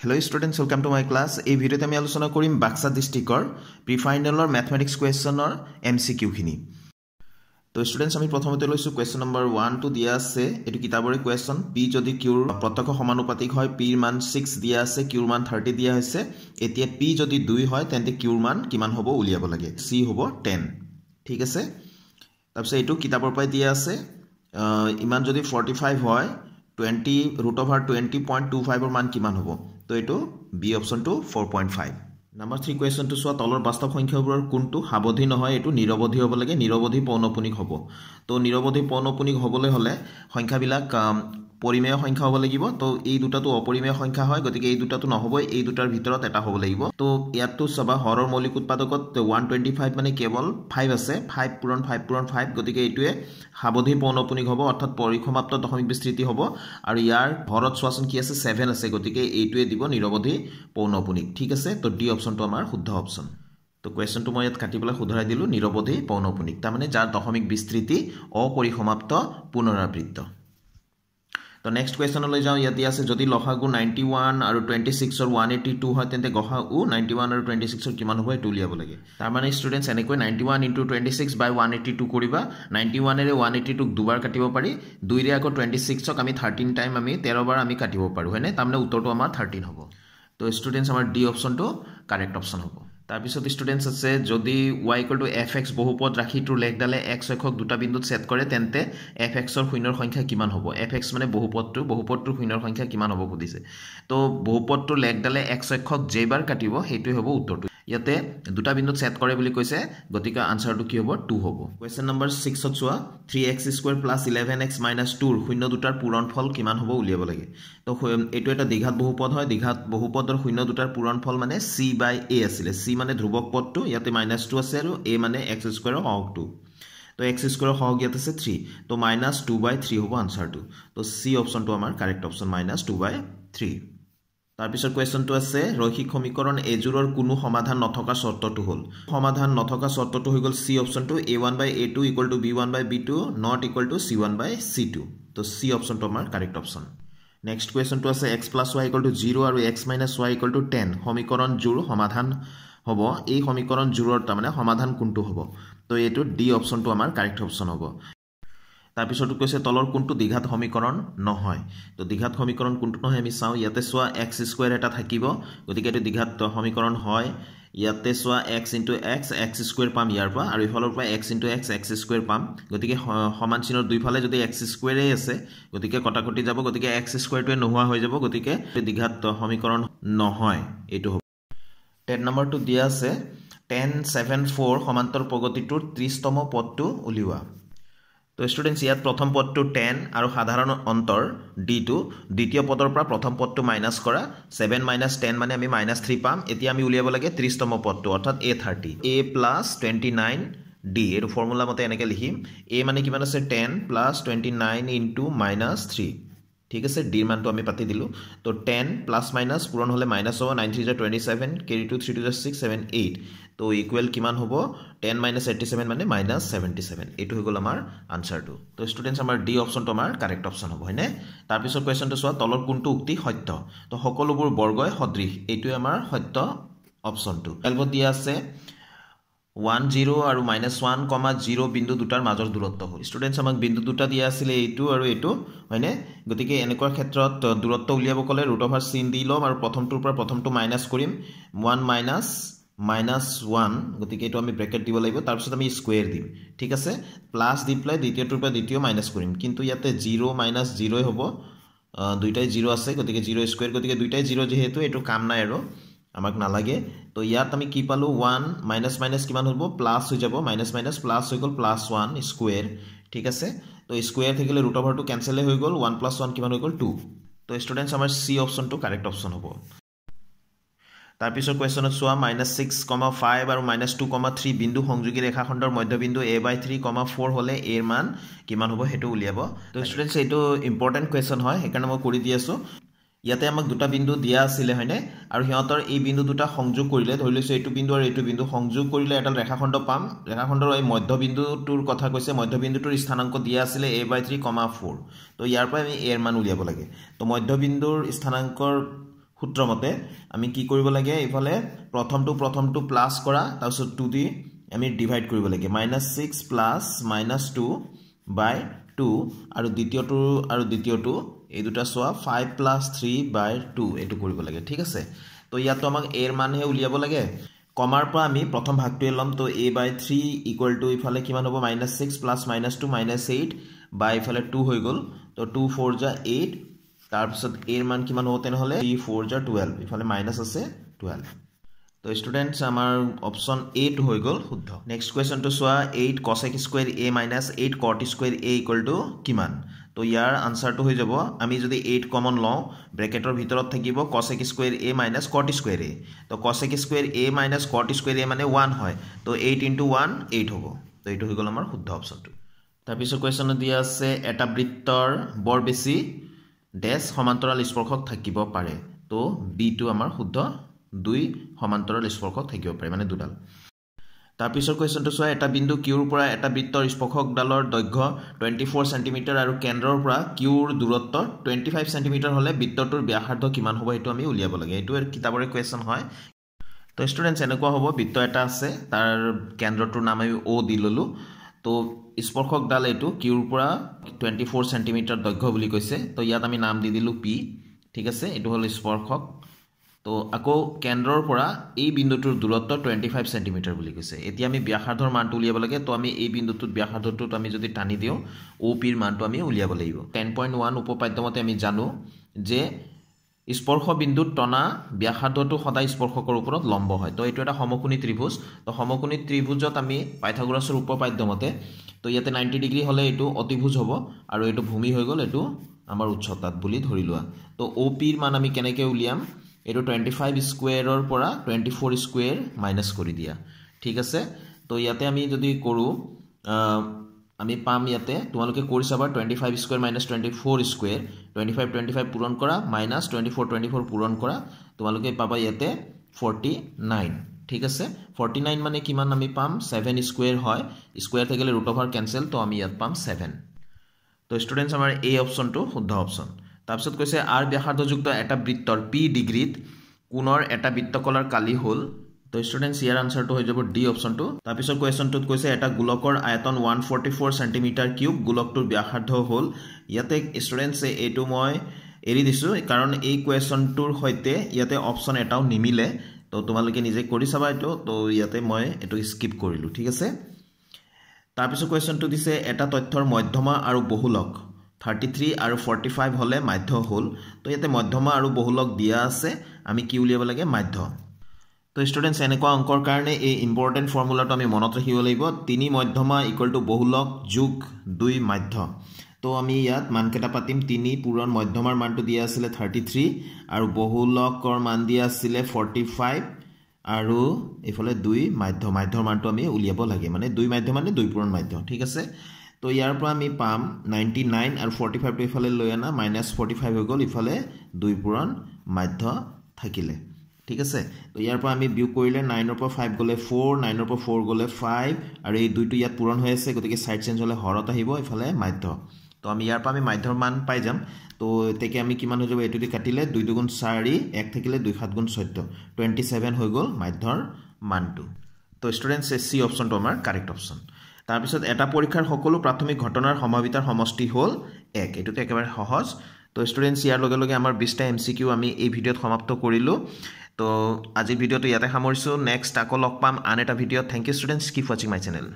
hello' students welcome to my class এই ভিডিঅ'তে আমি আলোচনা কৰিম বাক্সা ডিষ্ট্ৰিক্টৰ প্ৰি ফাইনেলৰ মেথমেটিক্স কুৱেশ্যনৰ এম চি কিউখিনি তো ষ্টুডেণ্টছ আমি প্ৰথমতে লৈছোঁ কুৱেশ্যন নম্বৰ ওৱানটো দিয়া আছে এইটো কিতাপৰে কুৱেশ্যন পি যদি কিউৰ প্ৰত্যক্ষ সমানুপাতিক হয় পিৰ মান ছিক্স দিয়া আছে কিউৰ মান থাৰ্টি দিয়া হৈছে এতিয়া পি যদি দুই হয় তেন্তে কিউৰ মান কিমান হ'ব উলিয়াব লাগে চি হ'ব টেন ঠিক আছে তাৰপিছত এইটো কিতাপৰ পৰাই দিয়া আছে ইমান যদি ফৰ্টি ফাইভ হয় twenty root over twenty point two ফাইভৰ মান কিমান হ'ব তো এইটো বি অপশ্যনটো four point five number three কুৱেশ্যনটো চোৱা তলৰ বাস্তৱ সংখ্যাবোৰৰ কোনটো সাৱধি নহয় এইটো নিৰৱধি হ'ব লাগে নিৰৱধি পৌনপুণিক হ'ব তো নিৰৱধি পৌনপুণিক হ'বলৈ হ'লে সংখ্যাবিলাক পৰিমেয় সংখ্যা হব লাগিব তো এই দুটাটো অপৰিমেয় সংখ্যা হয় গতিকে এই দুটাটো নহবই এই দুটাৰ ভিতৰত এটা হব লাগিব তো ইয়াতো সবা হৰৰ মৌলিক উৎপাদকত ওয়ান টুয়েন্টি ফাইভ মানে কেৱল ফাইভ আছে ফাইভ পূৰণ ফাইভ পূৰণ ফাইভ গতিকে এইটে সাবধি পৌনপুণিক হব অৰ্থাৎ পৰিসমাপ্ত দশমিক বিস্তৃতি হব আৰু ইয়াৰ হৰত চাচন কি আছে সেভেন আছে গতিকে এইটে দিব নিৰবধি পৌনপুণিক ঠিক আছে তো ডি অপশনটা আমাৰ শুদ্ধ অপশন তো কুয়েশনটো মই ইয়াত কাটি পেলাই শুধৰাই দিলোঁ নিৰৱধি পৌনপুণিক তাৰমানে যাৰ দশমিক বিস্তৃতি অপৰিসমাপ্ত পুনৰাবৃত্ত তো নেক্সট কুৱেশ্যনলৈ যাওঁ ইয়াতে আছে যদি লহাগু নাইণ্টি ওৱান আৰু টুৱেণ্টি ছিক্সৰ ওৱান এইটি টু হয় তেন্তে গহাগু নাইণ্টি ওৱান আৰু টুৱেণ্টি ছিক্সৰ কিমান হ'ব সেইটো উলিয়াব লাগে তাৰমানে ষ্টুডেণ্টছ এনেকৈ ninety one into twenty six by one eighty two কৰিবা নাইণ্টি ওৱানেৰে ওৱান এইটি টুক দুবাৰ কাটিব পাৰি দুইৰে আকৌ টুৱেণ্টি ছিক্সক আমি থাৰ্টিন টাইম আমি তেৰবাৰ আমি কাটিব পাৰোঁ হয়নে তাৰমানে উত্তৰটো আমাৰ থাৰ্টিন হ'ব তো ষ্টুডেণ্টছ আমাৰ ডি অপশ্যনটো কাৰেক্ট অপশ্যন হ'ব তাৰপিছত ষ্টুডেণ্টছ আছে যদি Y equal to F X বহুপদ ৰাখি তোৰ লেখডালে এক্স অক্ষক দুটা বিন্দুত ছেট কৰে তেন্তে এফ এক্সৰ শূন্যৰ সংখ্যা কিমান হ'ব এফ এক্স মানে বহুপদটো বহুপদটোৰ শূন্যৰ সংখ্যা কিমান হ'ব সুধিছে তো বহুপদটোৰ লেখডালে এক্স অক্ষক যেইবাৰ কাটিব সেইটোৱে হ'ব উত্তৰটো ইয়াতে দুটা বিন্দুত ছেট কৰে বুলি কৈছে গতিকে আনচাৰটো কি হ'ব টু হ'ব কুৱেশ্যন নম্বৰ ছিক্সত চোৱা three X square plus eleven X minus টুৰ শূন্য দুটাৰ পূৰণ ফল কিমান হ'ব উলিয়াব লাগে তো এইটো এটা দীঘাত বহুপদ হয় দীঘাত বহুপদৰ শূন্য দুটাৰ পূৰণ ফল মানে চি বাই এ আছিলে চি মানে ধ্ৰুৱক পদটো ইয়াতে মাইনাছ টু আছে আৰু এ মানে এক্স হওক সহকটো তো এক্স স্কুৱেৰৰ সহক ইয়াত আছে থ্ৰী তো মাইনাছ টু বাই থ্ৰী হ'ব আনচাৰটো তো চি অপশ্যনটো আমাৰ correct option minus two by three তাৰপিছত কুৱেশ্যনটো আছে ৰৈশিক সমীকৰণ এযোৰৰ কোনো সমাধান নথকা চৰ্তটো হ'ল সমাধান নথকা চৰ্তটো হৈ গ'ল চি অপশ্যনটো A one by A two equal to B one by B two not equal to C one by C two তো চি অপশ্যনটো আমাৰ কাৰেক্ট অপশ্যন নেক্সট কুৱেশ্যনটো আছে X plus Y equal to zero' আৰু X minus Y equal to ten সমীকৰণ যোৰ সমাধান হ'ব এই সমীকৰণ যোৰৰ তাৰমানে সমাধান কোনটো হ'ব তো এইটো ডি অপশ্যনটো আমাৰ কাৰেক্ট অপশ্যন হ'ব তাৰপিছতো কৈছে তলৰ কোনটো দীঘাত সমীকৰণ নহয় তো দীঘাত সমীকৰণ কোনটো নহয় আমি চাওঁ ইয়াতে চোৱা এক্স স্কুৱেৰ এটা থাকিব গতিকে এইটো দীঘাত সমীকৰণ হয় ইয়াতে চোৱা X into X X square পাম ইয়াৰ পৰা আৰু ইফালৰ পৰা X into X X square পাম গতিকে সমান চিনৰ দুইফালে যদি এক্স স্কুৱেৰেই আছে গতিকে কটাকটি যাব গতিকে এক্স স্কুৱেৰটোৱে নোহোৱা হৈ যাব গতিকে দীঘাত সমীকৰণ নহয় এইটো হ'ব টেন নম্বৰটো দিয়া আছে টেন ছেভেন ফ'ৰ সমান্তৰ প্ৰগতিটোৰ ত্ৰিছতম পদটো উলিওৱা তো ষ্টুডেণ্টছ ইয়াত প্ৰথম পদটো টেন আৰু সাধাৰণ অন্তৰ ডি টু দ্বিতীয় পদৰ পৰা প্ৰথম পদটো মাইনাছ কৰা ছেভেন মাইনাছ টেন মানে আমি মাইনাছ থ্ৰী পাম এতিয়া আমি উলিয়াব লাগে ত্ৰিছতম পদটো অৰ্থাৎ A thirty A plus twenty nine D এইটো ফৰ্মুলা মতে এনেকৈ লিখিম এ মানে কিমান আছে ten plus twenty nine into minus three ঠিক আছে ডিৰ মানটো আমি পাতি দিলোঁ তো টেন প্লাছ মাইনাছ পূৰণ হ'লে মাইনাছ হ'ব নাইন থ্ৰী জাৰ টুৱেণ্টি ছেভেন কে ৰি টু থ্ৰী টু জাৰ ছিক্স ছেভেন এইট তো ইকুৱেল কিমান হ'ব টেন মাইনাছ এইটি ছেভেন মানে মাইনাছ ছেভেণ্টি ছেভেন এইটো হৈ গ'ল আমাৰ আনচাৰটো তো ষ্টুডেণ্টছ আমাৰ ডি অপশ্যনটো আমাৰ কাৰেক্ট অপশ্যন হ'ব হয়নে তাৰপিছত কুৱেশ্যনটো চোৱা তলৰ কোনটো উক্তি সত্য তো সকলোবোৰ বৰ্গই সদৃশ এইটোৱে আমাৰ সত্য অপশ্যনটো এলবত দিয়া আছে ওৱান জিৰ' আৰু মাইনাছ ওৱান কমা জিৰ' বিন্দু দুটাৰ মাজৰ দূৰত্ব হ'ল ষ্টুডেণ্টছ আমাক বিন্দু দুটা দিয়া আছিলে এইটো আৰু এইটো হয়নে গতিকে এনেকুৱা ক্ষেত্ৰত দূৰত্ব উলিয়াব ক'লে ৰুট অভাৰ চিন দি ল'ম আৰু প্ৰথমটোৰ পৰা প্ৰথমটো মাইনাছ কৰিম ওৱান মাইনাছ মাইনাছ ওৱান গতিকে এইটো আমি ব্ৰেকেট দিব লাগিব তাৰপিছত আমি স্কুৱেৰ দিম ঠিক আছে প্লাছ দি পেলাই দ্বিতীয়টোৰ পৰা দ্বিতীয় মাইনাছ কৰিম কিন্তু ইয়াতে জিৰ' মাইনাছ জিৰ'ই হ'ব দুইটাই জিৰ' আছে গতিকে জিৰ' স্কুৱেৰ গতিকে দুইটাই জিৰ' যিহেতু এইটো কাম নাই আৰু আমাক নালাগে তো ইয়াত আমি কি পালোঁ ওৱান মাইনাছ মাইনাছ কিমান হ'ব প্লাছ হৈ যাব মাইনাছ মাইনাছ প্লাছ হৈ গ'ল প্লাছ ওৱান স্কুৱেৰ ঠিক আছে তো স্কুৱেৰ থাকিলে ৰুট অভাৰটো কেঞ্চেলেই হৈ গ'ল ওৱান প্লাছ ওৱান কিমান হৈ গ'ল টু তো ষ্টুডেণ্টছ আমাৰ চি অপশ্যনটো কাৰেক্ট অপশ্যন হ'ব তাৰপিছৰ কুৱেশ্যনত চোৱা মাইনাছ ছিক্স কমা ফাইভ আৰু মাইনাছ টু কমা থ্ৰী বিন্দু সংযোগী ৰেখাখণ্ডৰ মধ্যবিন্দু এ বাই থ্ৰী কমা ফ'ৰ হ'লে এৰ মান কিমান হ'ব সেইটো উলিয়াব ত' ষ্টুডেণ্টছ এইটো ইম্পৰ্টেণ্ট কুৱেশ্যন হয় সেইকাৰণে মই কৰি দি আছোঁ ইয়াতে আমাক দুটা বিন্দু দিয়া আছিলে হয়নে আৰু সিহঁতৰ এই বিন্দু দুটা সংযোগ কৰিলে ধৰি লৈছোঁ এইটো বিন্দু আৰু এইটো বিন্দু সংযোগ কৰিলে এডাল ৰেখাখণ্ড পাম ৰেখাখণ্ডৰ এই মধ্যবিন্দুটোৰ কথা কৈছে মধ্যবিন্দুটোৰ স্থানাংক দিয়া আছিলে এ বাই থ্ৰী কমা ফ'ৰ ত' ইয়াৰ পৰাই আমি এৰ মান উলিয়াব লাগে তো মধ্যবিন্দুৰ স্থানাংকৰ সূত্ৰমতে আমি কি কৰিব লাগে এইফালে প্ৰথমটো প্ৰথমটো প্লাছ কৰা তাৰপিছত টু দি আমি ডিভাইড কৰিব লাগে minus six plus minus two by two আৰু দ্বিতীয়টো আৰু দ্বিতীয়টো এই দুটা চোৱা five plus three by two এইটো কৰিব লাগে ঠিক আছে তো ইয়াতো আমাক এৰ মানহে উলিয়াব লাগে কমাৰ পৰা আমি প্ৰথম ভাগটোৱে ল'ম তো এ বাই থ্ৰী ইকুৱেল টু ইফালে কিমান হ'ব minus six plus minus two minus eight বা ইফালে টু হৈ গ'ল তো টু ফ'ৰ যা এইট তাৰপিছত এৰ মান কিমান হ'ব তেনেহ'লে থ্ৰী ফ'ৰ জাৰ টুৱেলভ ইফালে মাইনাছ আছে টুৱেলভ তো ষ্টুডেণ্টছ আমাৰ অপশ্যন এইট হৈ গ'ল শুদ্ধ নেক্সট কুৱেশ্যনটো চোৱা eight cosec square A minus eight cot square A equal to কিমান তো ইয়াৰ আনচাৰটো হৈ যাব আমি যদি এইট কমন লওঁ ব্ৰেকেটৰ ভিতৰত থাকিব কচেক square A minus court square এ তো কচেক square A minus court square এ মানে ওৱান হয় তো এইট ইণ্টু ওৱান এইট হ'ব তো এইটো হৈ গ'ল আমাৰ শুদ্ধ অপশ্যনটো তাৰপিছত কুৱেশ্যনত দিয়া আছে এটা বৃত্তৰ বৰ বেছি ডেছ সমান্তৰাল স্পৰ্শক থাকিব পাৰে তো বিটো আমাৰ শুদ্ধ দুই সমান্তৰাল স্পৰ্শক থাকিব পাৰে মানে দুডাল তাৰপিছৰ কুৱেশ্যনটো চোৱা এটা বিন্দু কিউৰ পৰা এটা বৃত্তৰ স্পৰ্শকডালৰ দৈৰ্ঘ্য টুৱেণ্টি ফ'ৰ চেণ্টিমিটাৰ আৰু কেন্দ্ৰৰ পৰা কিউৰ দূৰত্ব টুৱেণ্টি ফাইভ চেণ্টিমিটাৰ হ'লে বৃত্তটোৰ ব্যাসাৰ্ধ কিমান হ'ব সেইটো আমি উলিয়াব লাগে এইটো কিতাপৰে কুৱেশ্যন হয় তো ষ্টুডেণ্টছ এনেকুৱা হ'ব বৃত্ত এটা আছে তাৰ কেন্দ্ৰটোৰ নাম আমি অ' দি ল'লোঁ তো স্পৰ্শকডাল এইটো কিউৰ পৰা টুৱেণ্টি ফ'ৰ চেণ্টিমিটাৰ দৈৰ্ঘ্য বুলি কৈছে তো ইয়াত আমি নাম দি দিলোঁ পি ঠিক আছে এইটো হ'ল স্পৰ্শক তো আকৌ কেন্দ্ৰৰ পৰা এই বিন্দুটোৰ দূৰত্ব টুৱেণ্টি ফাইভ চেণ্টিমিটাৰ বুলি কৈছে এতিয়া আমি ব্যাসাৰ্ধৰ মানটো উলিয়াব লাগে তো আমি এই বিন্দুটোত ব্যাসাৰ্ধটোত আমি যদি টানি দিওঁ অ' পিৰ মানটো আমি উলিয়াব লাগিব টেন পইণ্ট ওৱান উপপাদ্যমতে আমি জানো যে স্পৰ্শ বিন্দুত টনা ব্যাসাৰ্ধটো সদায় স্পৰ্শকৰ ওপৰত লম্ব হয় তো এইটো এটা সমকোণী ত্ৰিভুজ তো সমকোণী ত্ৰিভুজত আমি পাইথাগোৰাছৰ মতে তো ইয়াতে নাইণ্টি ডিগ্ৰী হ'লে এইটো অতিভুজ হ'ব আৰু এইটো ভূমি হৈ গ'ল এইটো আমাৰ উচ্চতাত বুলি ধৰি লোৱা তো অ' পিৰ মান আমি কেনেকৈ উলিয়াম এইটো টুৱেণ্টি ফাইভ স্কুৱেৰৰ পৰা টুৱেণ্টি ফ'ৰ স্কুৱেৰ মাইনাছ কৰি দিয়া ঠিক আছে তো ইয়াতে আমি যদি কৰোঁ আমি পাম ইয়াতে তোমালোকে কৰি চাবা twenty five square minus twenty four square twenty five twenty five পূৰণ কৰা minus twenty four twenty four পূৰণ কৰা তোমালোকে পাবা ইয়াতে ফৰ্টি নাইন ঠিক আছে ফৰ্টি নাইন মানে কিমান আমি পাম ছেভেন স্কুৱেৰ হয় স্কুৱেৰ থাকিলে ৰুট অভাৰ কেঞ্চেল তো আমি ইয়াত পাম ছেভেন তো ষ্টুডেণ্টছ আমাৰ এই অপশ্যনটো শুদ্ধ অপশ্যন তাৰপিছত কৈছে আৰ ব্যাসাৰ্ধযুক্ত এটা বৃত্তৰ পি ডিগ্ৰীত কোণৰ এটা বৃত্তকলাৰ কালি হ'ল তো ষ্টুডেণ্টছ ইয়াৰ আনচাৰটো হৈ যাব ডি অপশ্যনটো তাৰপিছত কুৱেশ্যনটোত কৈছে এটা গোলকৰ আয়তন one forty four centimetre cube গোলকটোৰ ব্যাসাৰ্ধ হ'ল ইয়াতে ষ্টুডেণ্টছে এইটো মই এৰি দিছোঁ কাৰণ এই কুৱেশ্যনটোৰ সৈতে ইয়াতে অপশ্যন এটাও নিমিলে তো তোমালোকে নিজে কৰি চাবা এইটো তো ইয়াতে মই এইটো স্কিপ কৰিলোঁ ঠিক আছে তাৰপিছত কুৱেশ্যনটো দিছে এটা তথ্যৰ মধ্যমা আৰু বহুলক থাৰ্টি থ্ৰী আৰু ফৰ্টি ফাইভ হ'লে মাধ্য হ'ল তো ইয়াতে মধ্যমা আৰু বহুলক দিয়া আছে আমি কি উলিয়াব লাগে মাধ্য তো ষ্টুডেণ্টছ এনেকুৱা অংকৰ কাৰণে এই ইম্পৰ্টেণ্ট ফৰ্মুলাটো আমি মনত ৰাখিব লাগিব তিনি মধ্যমা ইকুৱেল টু বহুলক যোগ দুই মাধ্য তো আমি ইয়াত মানকেইটা পাতিম তিনি পূৰণ মধ্যমৰ মানটো দিয়া আছিলে থাৰ্টি থ্ৰী আৰু বহুলকৰ মান দিয়া আছিলে ফৰ্টি ফাইভ আৰু এইফালে দুই মাধ্য মাধ্যৰ মানটো আমি উলিয়াব লাগে মানে দুই মাধ্য মানে দুই পূৰণ মাধ্য ঠিক আছে তো ইয়াৰ পৰা আমি পাম নাইণ্টি নাইন আৰু ফৰ্টি ফাইভটো এইফালে লৈ অনা মাইনাছ ফৰ্টি ফাইভ হৈ গ'ল ইফালে দুই পূৰণ মাধ্য থাকিলে ঠিক আছে তো ইয়াৰ পৰা আমি বিয়োগ কৰিলে নাইনৰ পৰা ফাইভ গ'লে ফ'ৰ নাইনৰ পৰা ফ'ৰ গ'লে ফাইভ আৰু এই দুইটো ইয়াত পূৰণ হৈ আছে গতিকে ছাইড চেঞ্জ হ'লে হৰত আহিব এইফালে মাধ্য তো আমি ইয়াৰ পৰা আমি মাধ্যৰ মান পাই যাম তো এতিয়া আমি কিমান হৈ যাব এইটো দি কাটিলে দুই দুগুণ চাৰি এক থাকিলে দুই সাত গুণ চৈধ্য টুৱেণ্টি ছেভেন হৈ গ'ল মাধ্যৰ মানটো তো ষ্টুডেণ্টছ এ চি অপশ্যনটো আমাৰ কাৰেক্ট অপশ্যন তাৰপিছত এটা পৰীক্ষাৰ সকলো প্ৰাথমিক ঘটনাৰ সমবিতাৰ সমষ্টি হ'ল এক এইটোতো একেবাৰে সহজ তো ষ্টুডেণ্টছ ইয়াৰ লগে আমাৰ বিছটা এম আমি এই ভিডিঅ'ত সমাপ্ত কৰিলোঁ তো আজি ভিডিঅ'টো ইয়াতে সামৰিছোঁ নেক্সট আকৌ লগ পাম আন এটা video' thank you students keep ৱাচিং মাই চেনেল